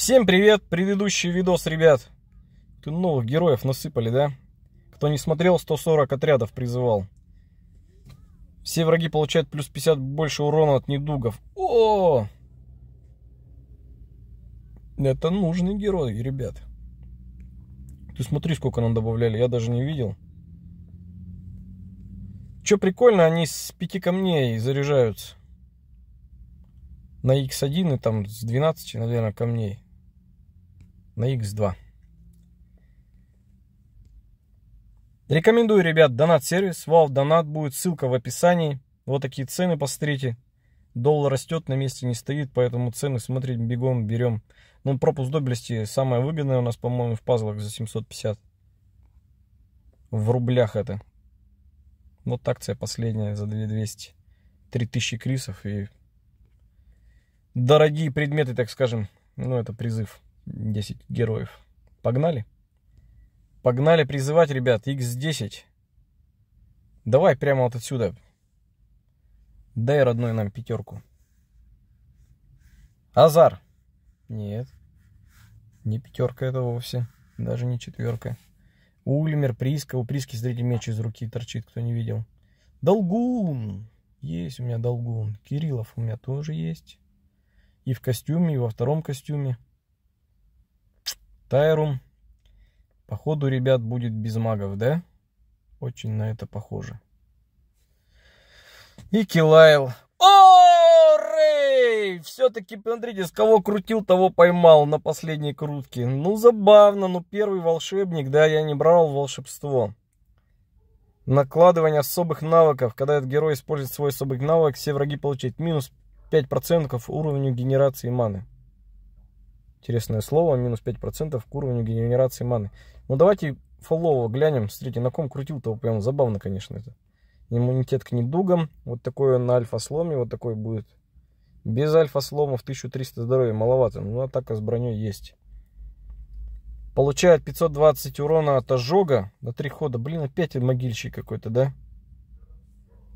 Всем привет! Предыдущий видос, ребят. Ты новых героев насыпали, да? Кто не смотрел, 140 отрядов призывал. Все враги получают плюс 50 больше урона от недугов. О! Это нужный герой, ребят. Ты смотри, сколько нам добавляли, я даже не видел. Че прикольно, они с пяти камней заряжаются. На X1 и там с 12, наверное, камней на X2. Рекомендую, ребят, донат-сервис, вал донат будет, ссылка в описании. Вот такие цены, посмотрите. Доллар растет, на месте не стоит, поэтому цены смотреть бегом берем. Ну, пропуск доблести самое выгодное у нас, по-моему, в пазлах за 750. В рублях это. Вот акция последняя за 2200. 3000 крисов и дорогие предметы, так скажем. Ну, это призыв. 10 героев. Погнали? Погнали призывать, ребят, X10. Давай прямо вот отсюда. Дай родной нам пятерку. Азар. Нет. Не пятерка это вовсе. Даже не четверка. Ульмер, Приска. У Приски, смотрите, меч из руки торчит, кто не видел. Долгун. Есть у меня Долгун. Кириллов у меня тоже есть. И в костюме, и во втором костюме. Тайрум. Походу, ребят, будет без магов, да? Очень на это похоже. И Килайл. О, Рэй! Все-таки, посмотрите, с кого крутил, того поймал на последней крутке. Ну, забавно, но ну, первый волшебник, да, я не брал волшебство. Накладывание особых навыков. Когда этот герой использует свой особый навык, все враги получают минус 5% уровню генерации маны. Интересное слово, минус 5% к уровню генерации маны. Ну давайте фоллово глянем. Смотрите, на ком крутил-то прям забавно, конечно, это. Иммунитет к недугам. Вот такой он на альфа-сломе, вот такой будет. Без альфа-сломов слома 1300 здоровья маловато. Ну атака с броней есть. Получает 520 урона от ожога на три хода. Блин, опять могильщик какой-то, да?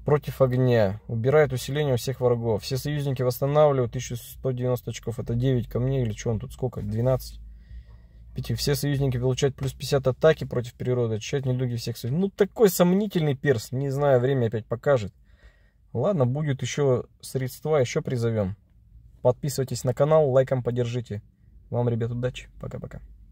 против огня. Убирает усиление у всех врагов. Все союзники восстанавливают 1190 очков. Это 9 камней или что он тут? Сколько? 12. Все союзники получают плюс 50 атаки против природы. Очищать недуги всех союзников. Ну, такой сомнительный перс. Не знаю, время опять покажет. Ладно, будет еще средства, еще призовем. Подписывайтесь на канал, лайком поддержите. Вам, ребят, удачи. Пока-пока.